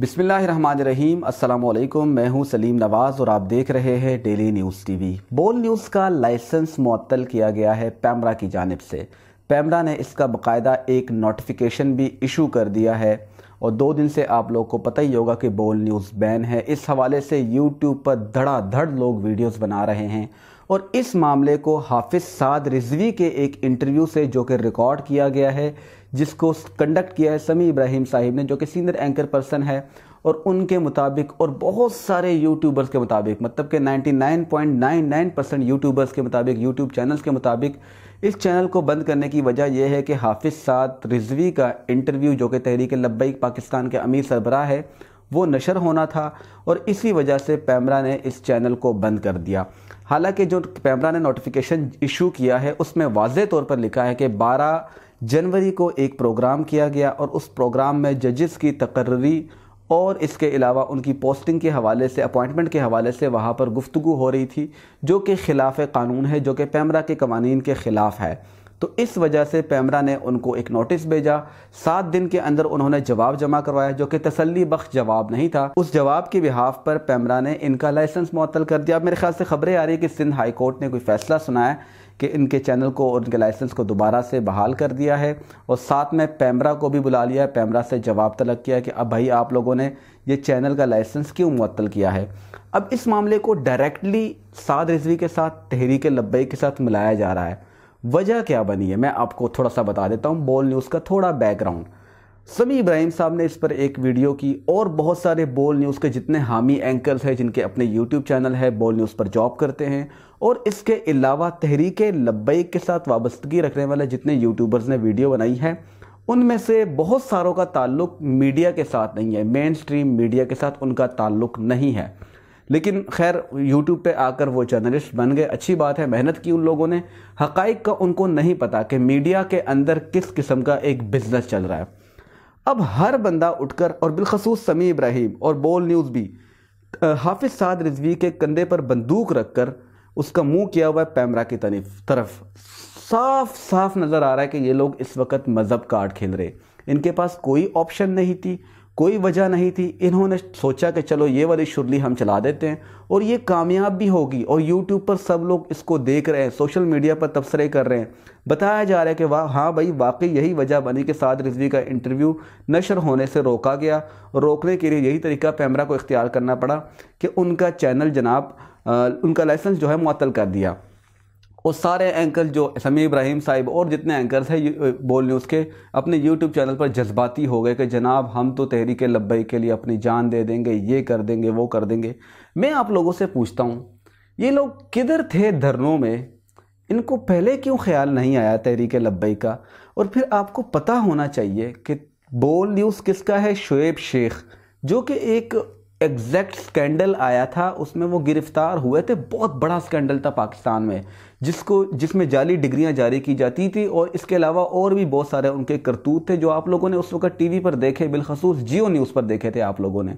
बिसमीम अल्लाम मैं हूं सलीम नवाज़ और आप देख रहे हैं daily news TV Bol news का लाइसेंस मअतल किया गया है पैमरा की जानब से पैमरा ने इसका बकायदा एक नोटिफिकेशन भी इशू कर दिया है और दो दिन से आप लोग को पता ही होगा कि बोल न्यूज़ बैन है इस हवाले से यूट्यूब पर धड़ाधड़ लोग वीडियोज़ बना रहे हैं और इस मामले को हाफिज साद रिजवी के एक इंटरव्यू से जो कि रिकॉर्ड किया गया है जिसको कंडक्ट किया है समी इब्राहिम साहिब ने जो कि सीनियर एंकर पर्सन है और उनके मुताबिक और बहुत सारे यूट्यूबर्स के मुताबिक मतलब कि 99.99 परसेंट यूट्यूबर्स के मुताबिक यूट्यूब चैनल्स के मुताबिक इस चैनल को बंद करने की वजह यह है कि हाफिज़ साद रिजवी का इंटरव्यू जो कि तहरीक लब्बई पाकिस्तान के अमीर सरबराह है वो नशर होना था और इसी वजह से पैमरा ने इस चैनल को बंद कर दिया हालांकि जो पैमरा ने नोटिफिकेशन इशू किया है उसमें वाज तौर पर लिखा है कि 12 जनवरी को एक प्रोग्राम किया गया और उस प्रोग्राम में जजेस की तकर्री और इसके अलावा उनकी पोस्टिंग के हवाले से अपॉइंटमेंट के हवाले से वहाँ पर गुफ्तु हो रही थी जो कि ख़िलाफ़ कानून है जो कि पैमरा के कवानीन के ख़िलाफ़ है तो इस वजह से पैमरा ने उनको एक नोटिस भेजा सात दिन के अंदर उन्होंने जवाब जमा करवाया जो कि तसली बख्श जवाब नहीं था उस जवाब के बिहाफ पर पैमरा ने इनका लाइसेंस मुअल कर दिया मेरे ख्याल से खबरें आ रही है कि सिंध हाई कोर्ट ने कोई फैसला सुनाया कि इनके चैनल को और इनके लाइसेंस को दोबारा से बहाल कर दिया है और साथ में पैमरा को भी बुला लिया पैमरा से जवाब तलब किया कि अब भाई आप लोगों ने ये चैनल का लाइसेंस क्यों मुतल किया है अब इस मामले को डायरेक्टली साद रिजवी के साथ तहरीक लब्बई के साथ मिलाया जा रहा है वजह क्या बनी है मैं आपको थोड़ा सा बता देता हूँ बोल न्यूज़ का थोड़ा बैकग्राउंड समी इब्राहिम साहब ने इस पर एक वीडियो की और बहुत सारे बोल न्यूज़ के जितने हामी एंकर्स हैं जिनके अपने यूट्यूब चैनल है बोल न्यूज़ पर जॉब करते हैं और इसके अलावा तहरीक लब्बई के साथ वाबस्तगी रखने वाले जितने यूट्यूबर्स ने वीडियो बनाई है उनमें से बहुत सारों का ताल्लुक मीडिया के साथ नहीं है मेन स्ट्रीम मीडिया के साथ उनका ताल्लुक नहीं है लेकिन खैर यूट्यूब पे आकर वो जर्नलिस्ट बन गए अच्छी बात है मेहनत की उन लोगों ने हक़ का उनको नहीं पता कि मीडिया के अंदर किस किस्म का एक बिज़नेस चल रहा है अब हर बंदा उठकर और बिलखसूस समी इब्राहिम और बोल न्यूज़ भी हाफिज़ साद रिजवी के कंधे पर बंदूक रखकर उसका मुंह किया हुआ है पैमरा की तरफ साफ साफ नज़र आ रहा है कि ये लोग इस वक्त मज़हब कार्ड खेल रहे इनके पास कोई ऑप्शन नहीं थी कोई वजह नहीं थी इन्होंने सोचा कि चलो ये वाली शुरली हम चला देते हैं और ये कामयाब भी होगी और यूट्यूब पर सब लोग इसको देख रहे हैं सोशल मीडिया पर तबसरे कर रहे हैं बताया जा रहा है कि वाह हाँ भाई वाकई यही वजह बनी कि साद रिजवी का इंटरव्यू नशर होने से रोका गया रोकने के लिए यही तरीका पैमरा को इख्तियार करना पड़ा कि उनका चैनल जनाब उनका लाइसेंस जो है मअतल कर दिया और सारे एंकर जो समी इब्राहिम साहिब और जितने एंकर्स हैं बोल न्यूज़ के अपने यूट्यूब चैनल पर जज्बाती हो गए कि जनाब हम तो तहरीक लब्बई के लिए अपनी जान दे देंगे ये कर देंगे वो कर देंगे मैं आप लोगों से पूछता हूँ ये लोग किधर थे धरनों में इनको पहले क्यों ख्याल नहीं आया तहरीक लब्बई का और फिर आपको पता होना चाहिए कि बोल न्यूज़ किसका है शुएब शेख जो कि एक एग्जैक्ट स्कैंडल आया था उसमें वो गिरफ्तार हुए थे बहुत बड़ा स्कैंडल था पाकिस्तान में जिसको जिसमें जाली डिग्रियां जारी की जाती थी और इसके अलावा और भी बहुत सारे उनके करतूत थे जो आप लोगों ने उस वक्त टीवी पर देखे बिलखसूस जियो न्यूज़ पर देखे थे आप लोगों ने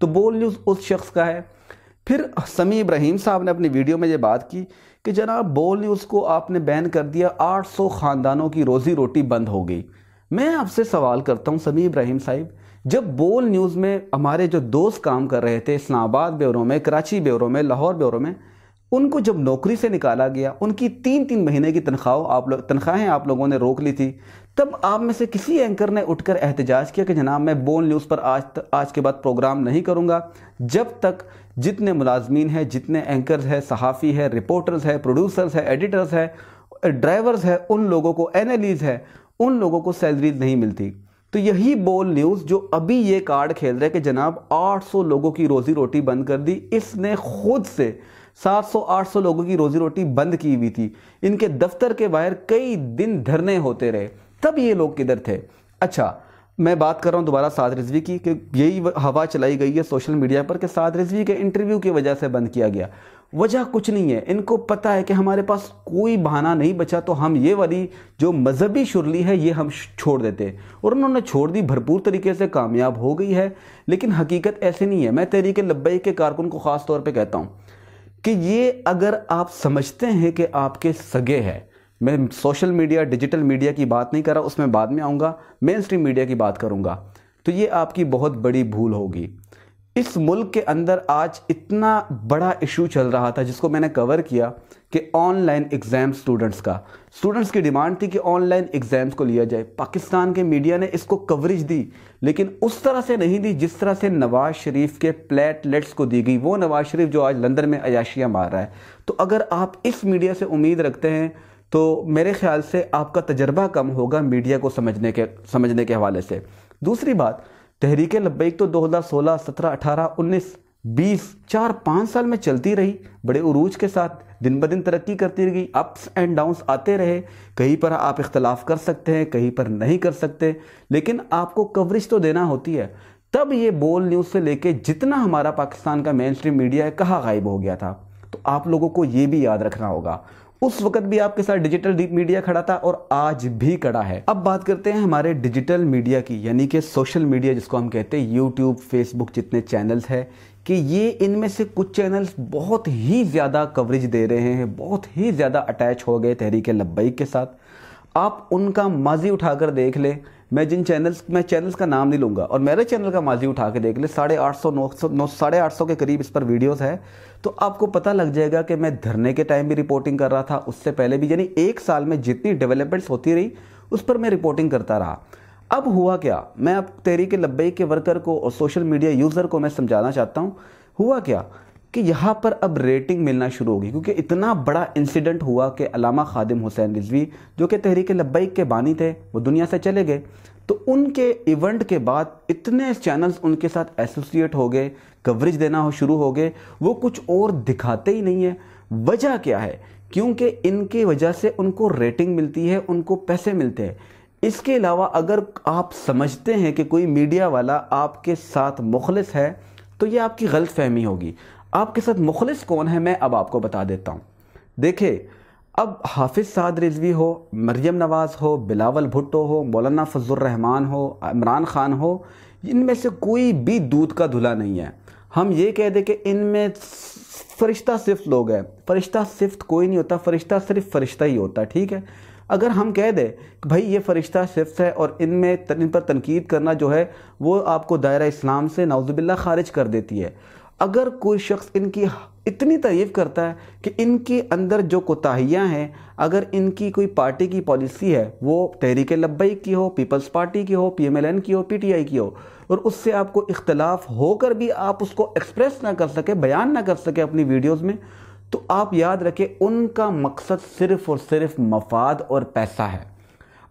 तो बोल न्यूज़ उस शख्स का है फिर समी इब्राहिम साहब ने अपनी वीडियो में ये बात की कि जनाब बोल न्यूज़ को आपने बैन कर दिया 800 ख़ानदानों की रोज़ी रोटी बंद हो गई मैं आपसे सवाल करता हूँ समी इब्राहिम साहिब जब बोल न्यूज़ में हमारे जो दोस्त काम कर रहे थे इस्लामाबाद ब्यूरो में कराची ब्यूरो में लाहौर ब्यूरो में उनको जब नौकरी से निकाला गया उनकी तीन तीन महीने की तनख्वाह आप लोग तनख्वाहें आप लोगों ने रोक ली थी तब आप में से किसी एंकर ने उठकर एहतजाज किया कि जनाब मैं बोल न्यूज़ पर आज त, आज के बाद प्रोग्राम नहीं करूँगा जब तक जितने मुलाजमीन हैं जितने एंकर हैं सहाफ़ी है रिपोर्टर्स है प्रोड्यूसर्स है एडिटर्स है ड्राइवर्स है उन लोगों को एनालीज है उन लोगों को सैलरीज नहीं मिलती तो यही बोल न्यूज़ जो अभी ये कार्ड खेल रहे कि जनाब 800 लोगों की रोज़ी रोटी बंद कर दी इसने खुद से 700-800 लोगों की रोज़ी रोटी बंद की हुई थी इनके दफ्तर के बाहर कई दिन धरने होते रहे तब ये लोग किधर थे अच्छा मैं बात कर रहा हूँ दोबारा साद रिजवी की कि यही हवा चलाई गई है सोशल मीडिया पर कि साद रिजवी के इंटरव्यू की वजह से बंद किया गया वजह कुछ नहीं है इनको पता है कि हमारे पास कोई बहाना नहीं बचा तो हम ये वाली जो मजहबी शुरली है ये हम छोड़ देते और उन्होंने छोड़ दी भरपूर तरीके से कामयाब हो गई है लेकिन हकीकत ऐसे नहीं है मैं तहरीक लब्बई के कारकुन को ख़ास तौर पर कहता हूँ कि ये अगर आप समझते हैं कि आपके सगे है मैं सोशल मीडिया डिजिटल मीडिया की बात नहीं कर रहा उसमें बाद में आऊँगा मेन स्ट्रीम मीडिया की बात करूँगा तो ये आपकी बहुत बड़ी भूल होगी इस मुल्क के अंदर आज इतना बड़ा इशू चल रहा था जिसको मैंने कवर किया कि ऑनलाइन एग्ज़ाम स्टूडेंट्स का स्टूडेंट्स की डिमांड थी कि ऑनलाइन एग्ज़ाम्स को लिया जाए पाकिस्तान के मीडिया ने इसको कवरेज दी लेकिन उस तरह से नहीं दी जिस तरह से नवाज़ शरीफ के प्लेटलेट्स को दी गई वो नवाज़ शरीफ जो आज लंदन में अयाशियाँ मार रहा है तो अगर आप इस मीडिया से उम्मीद रखते हैं तो मेरे ख्याल से आपका तजर्बा कम होगा मीडिया को समझने के समझने के हवाले से दूसरी बात तहरीक लब्बैक तो 2016, 17, 18, 19, 20, चार पाँच साल में चलती रही बड़े उरूज के साथ दिन ब दिन तरक्की करती रही अप्स एंड डाउन्स आते रहे कहीं पर आप इख्तलाफ कर सकते हैं कहीं पर नहीं कर सकते लेकिन आपको कवरेज तो देना होती है तब ये बोल न्यूज़ से लेके जितना हमारा पाकिस्तान का मेन स्ट्रीम मीडिया है कहाँ गायब हो गया था तो आप लोगों को ये भी याद रखना होगा उस वक्त भी आपके साथ डिजिटल मीडिया खड़ा था और आज भी खड़ा है अब बात करते हैं हमारे डिजिटल मीडिया की यानी कि सोशल मीडिया जिसको हम कहते हैं यूट्यूब फेसबुक जितने चैनल्स है कि ये इनमें से कुछ चैनल्स बहुत ही ज़्यादा कवरेज दे रहे हैं बहुत ही ज़्यादा अटैच हो गए तहरीक लब्बैक के साथ आप उनका माजी उठाकर देख लें मैं जिन चैनल्स मैं चैनल्स का नाम नहीं लूँगा और मेरे चैनल का माजी उठा के देख ले साढ़े आठ सौ नौ सौ नौ साढ़े आठ सौ के करीब इस पर वीडियोस है तो आपको पता लग जाएगा कि मैं धरने के टाइम भी रिपोर्टिंग कर रहा था उससे पहले भी यानी एक साल में जितनी डेवलपमेंट्स होती रही उस पर मैं रिपोर्टिंग करता रहा अब हुआ क्या मैं अब के लब्बई के वर्कर को और सोशल मीडिया यूज़र को मैं समझाना चाहता हूँ हुआ क्या कि यहाँ पर अब रेटिंग मिलना शुरू होगी क्योंकि इतना बड़ा इंसिडेंट हुआ कि अलामा खादिम हुसैन रिजवी जो कि तहरीक लब्बैक के बानी थे वो दुनिया से चले गए तो उनके इवेंट के बाद इतने चैनल्स उनके साथ एसोसिएट हो गए कवरेज देना शुरू हो गए वो कुछ और दिखाते ही नहीं है वजह क्या है क्योंकि इनके वजह से उनको रेटिंग मिलती है उनको पैसे मिलते हैं इसके अलावा अगर आप समझते हैं कि कोई मीडिया वाला आपके साथ मुखलस है तो ये आपकी गलत फहमी होगी आपके साथ मुखलिस कौन है मैं अब आपको बता देता हूँ देखिए अब हाफिज़ साद रिजवी हो मरियम नवाज़ हो बिलावल भुट्टो हो मौलाना फजलरहमान हो इमरान ख़ान हो इनमें से कोई भी दूध का धुला नहीं है हम ये कह दें कि इनमें फरिश्ता सिर्फ लोग हैं फरिश्ता सिर्फ कोई नहीं होता फरिश्ता सिर्फ फरिश्ता ही होता है ठीक है अगर हम कह दें कि भाई ये फरिश्ता सिफ्त है और इनमें इन पर तनकीद करना जो है वो आपको दायरा इस्लाम से नाउजुबिल्ला खारिज कर देती है अगर कोई शख्स इनकी इतनी तारीफ करता है कि इनके अंदर जो कोताहियाँ हैं अगर इनकी कोई पार्टी की पॉलिसी है वो तहरीक लब्बई की हो पीपल्स पार्टी की हो पीएमएलएन की हो पीटीआई की हो और उससे आपको इख्तलाफ होकर भी आप उसको एक्सप्रेस ना कर सके बयान ना कर सके अपनी वीडियोज़ में तो आप याद रखें उनका मकसद सिर्फ़ और सिर्फ मफाद और पैसा है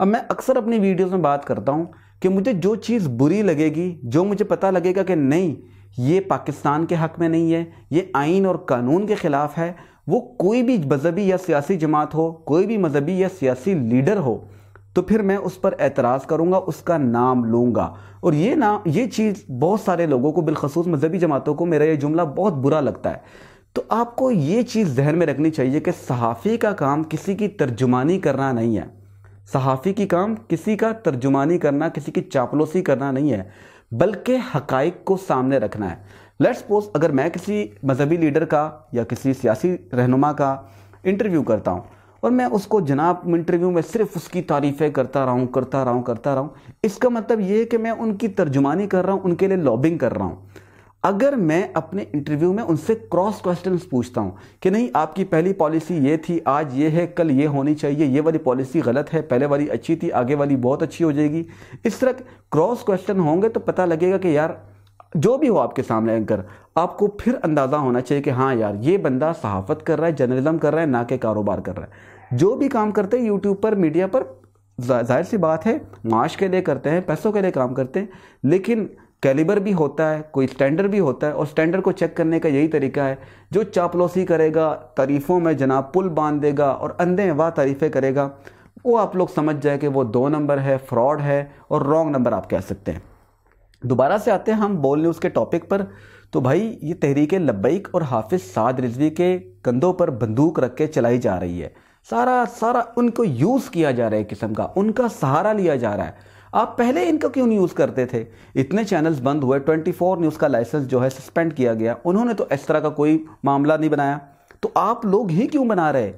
अब मैं अक्सर अपनी वीडियोज़ में बात करता हूँ कि मुझे जो चीज़ बुरी लगेगी जो मुझे पता लगेगा कि नहीं ये पाकिस्तान के हक़ में नहीं है ये आइन और कानून के ख़िलाफ़ है वो कोई भी मजहबी या सियासी जमात हो कोई भी मजहबी या सियासी लीडर हो तो फिर मैं उस पर एतराज़ करूँगा उसका नाम लूँगा और ये नाम ये चीज़ बहुत सारे लोगों को बिलखसूस मजहबी जमातों को मेरा ये जुमला बहुत बुरा लगता है तो आपको ये चीज़ जहन में रखनी चाहिए कि सहाफ़ी का काम किसी की तर्जुमानी करना नहीं है सहाफ़ी की काम किसी का तर्जुमानी करना किसी की चापलोसी करना नहीं है बल्कि हकाइक को सामने रखना है लेट्स सपोज अगर मैं किसी मजहबी लीडर का या किसी सियासी रहनुमा का इंटरव्यू करता हूँ और मैं उसको जनाब इंटरव्यू में सिर्फ उसकी तारीफ़ें करता रहा हूँ करता रहा हूँ करता रहा हूँ इसका मतलब ये है कि मैं उनकी तर्जुमानी कर रहा हूँ उनके लिए लॉबिंग कर रहा हूँ अगर मैं अपने इंटरव्यू में उनसे क्रॉस क्वेश्चन पूछता हूँ कि नहीं आपकी पहली पॉलिसी ये थी आज ये है कल ये होनी चाहिए ये वाली पॉलिसी गलत है पहले वाली अच्छी थी आगे वाली बहुत अच्छी हो जाएगी इस तरह क्रॉस क्वेश्चन होंगे तो पता लगेगा कि यार जो भी हो आपके सामने एंकर आपको फिर अंदाज़ा होना चाहिए कि हाँ यार ये बंदा सहाफत कर रहा है जर्नलिज्म कर रहा है ना कि कारोबार कर रहा है जो भी काम करते हैं यूट्यूब पर मीडिया पर जाहिर सी बात है माश के लिए करते हैं पैसों के लिए काम करते हैं लेकिन कैलिबर भी होता है कोई स्टैंडर्ड भी होता है और स्टैंडर्ड को चेक करने का यही तरीका है जो चापलोसी करेगा तारीफ़ों में जनाब पुल बांध देगा और अंधे वाह तारीफ़ें करेगा वो आप लोग समझ जाए कि वो दो नंबर है फ्रॉड है और रॉन्ग नंबर आप कह सकते हैं दोबारा से आते हैं हम बोल न्यूज़ के टॉपिक पर तो भाई ये तहरीक लब्बैक और हाफिज़ साद रिजवी के कंधों पर बंदूक रख के चलाई जा रही है सारा सारा उनको यूज़ किया जा रहा है किस्म का उनका सहारा लिया जा रहा है आप पहले इनको क्यों नहीं यूज़ करते थे इतने चैनल्स बंद हुए 24 न्यूज़ का लाइसेंस जो है सस्पेंड किया गया उन्होंने तो इस तरह का कोई मामला नहीं बनाया तो आप लोग ही क्यों बना रहे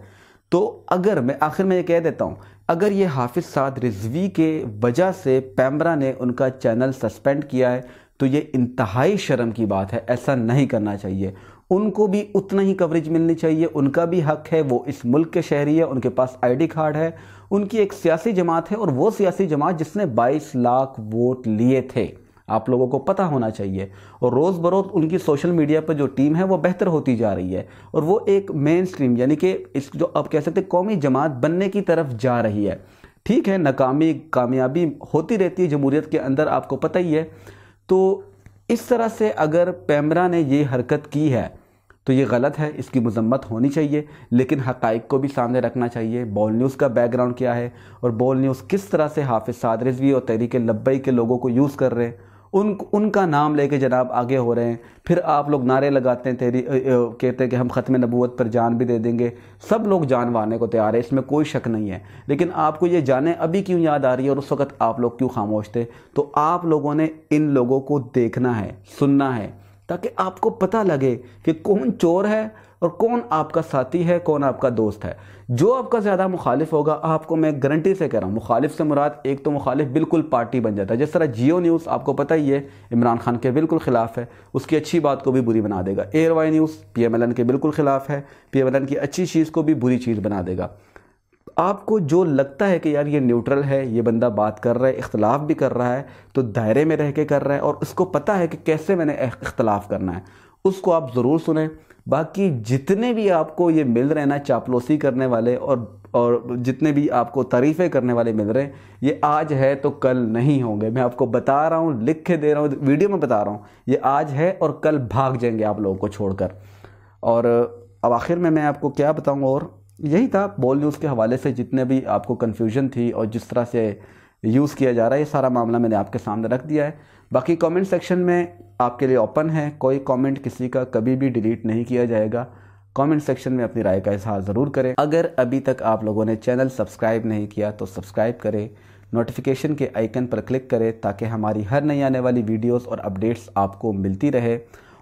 तो अगर मैं आखिर में ये कह देता हूँ अगर ये हाफिज़ साद रिजवी के वजह से पैमरा ने उनका चैनल सस्पेंड किया है तो ये इंतहाई शर्म की बात है ऐसा नहीं करना चाहिए उनको भी उतना ही कवरेज मिलनी चाहिए उनका भी हक है वो इस मुल्क के शहरी है उनके पास आईडी कार्ड है उनकी एक सियासी जमात है और वो सियासी जमात जिसने 22 लाख वोट लिए थे आप लोगों को पता होना चाहिए और रोज़ बरोज़ उनकी सोशल मीडिया पर जो टीम है वो बेहतर होती जा रही है और वो एक मेन स्ट्रीम यानी कि इस जो आप कह सकते कौमी जमात बनने की तरफ जा रही है ठीक है नाकामी कामयाबी होती रहती है जमहूरीत के अंदर आपको पता ही है तो इस तरह से अगर पैमरा ने ये हरकत की है तो ये गलत है इसकी मजम्मत होनी चाहिए लेकिन हक़ को भी सामने रखना चाहिए बॉल न्यूज़ का बैकग्राउंड क्या है और बॉल न्यूज़ किस तरह से हाफिज़ सादरजवी और तहरीक लब्बई के लोगों को यूज़ कर रहे हैं उन उनका नाम लेके जनाब आगे हो रहे हैं फिर आप लोग नारे लगाते हैं तेरी कहते हैं कि हम ख़त्म नबूत पर जान भी दे देंगे सब लोग जानवाने को तैयार है इसमें कोई शक नहीं है लेकिन आपको ये जाने अभी क्यों याद आ रही है और उस वक्त आप लोग क्यों खामोश थे तो आप लोगों ने इन लोगों को देखना है सुनना है ताकि आपको पता लगे कि कौन चोर है और कौन आपका साथी है कौन आपका दोस्त है जो आपका ज़्यादा मुखालिफ होगा आपको मैं गारंटी से कह रहा हूँ मुखालिफ से मुराद एक तो मुखालिफ बिल्कुल पार्टी बन जाता है जिस तरह जियो न्यूज़ आपको पता ही है इमरान खान के बिल्कुल ख़िलाफ़ है उसकी अच्छी बात को भी बुरी बना देगा ARY news P M L N के बिल्कुल ख़िलाफ़ है पी एम एल एन की अच्छी चीज़ को भी बुरी चीज़ बना देगा आपको जो लगता है कि यार ये न्यूट्रल है ये बंदा बात कर रहा है इख्तलाफ भी कर रहा है तो दायरे में रह के कर रहा है और उसको पता है कि कैसे मैंने इख्तलाफ करना है उसको आप ज़रूर सुने बाकी जितने भी आपको ये मिल रहे हैं ना चापलोसी करने वाले और और जितने भी आपको तारीफ़ें करने वाले मिल रहे हैं ये आज है तो कल नहीं होंगे मैं आपको बता रहा हूँ लिख के दे रहा हूँ वीडियो में बता रहा हूँ ये आज है और कल भाग जाएंगे आप लोगों को छोड़कर और अब आखिर में मैं आपको क्या बताऊँगा और यही था बॉल न्यूज़ के हवाले से जितने भी आपको कन्फ्यूजन थी और जिस तरह से यूज़ किया जा रहा है ये सारा मामला मैंने आपके सामने रख दिया है बाकी कमेंट सेक्शन में आपके लिए ओपन है कोई कमेंट किसी का कभी भी डिलीट नहीं किया जाएगा कमेंट सेक्शन में अपनी राय का इजहार ज़रूर करें अगर अभी तक आप लोगों ने चैनल सब्सक्राइब नहीं किया तो सब्सक्राइब करें नोटिफिकेशन के आइकन पर क्लिक करें ताकि हमारी हर नई आने वाली वीडियोस और अपडेट्स आपको मिलती रहे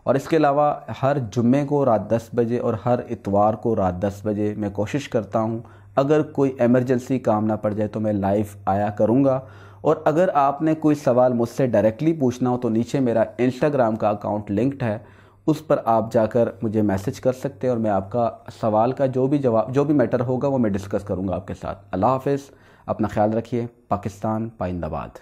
और इसके अलावा हर जुम्मे को रात दस बजे और हर इतवार को रात दस बजे मैं कोशिश करता हूँ अगर कोई एमरजेंसी काम ना पड़ जाए तो मैं लाइव आया करूँगा और अगर आपने कोई सवाल मुझसे डायरेक्टली पूछना हो तो नीचे मेरा इंस्टाग्राम का अकाउंट लिंक्ड है उस पर आप जाकर मुझे मैसेज कर सकते हैं और मैं आपका सवाल का जो भी जवाब जो भी मैटर होगा वो मैं डिस्कस करूँगा आपके साथ अल्लाह हाफ़ अपना ख्याल रखिए पाकिस्तान पाइंदाबाद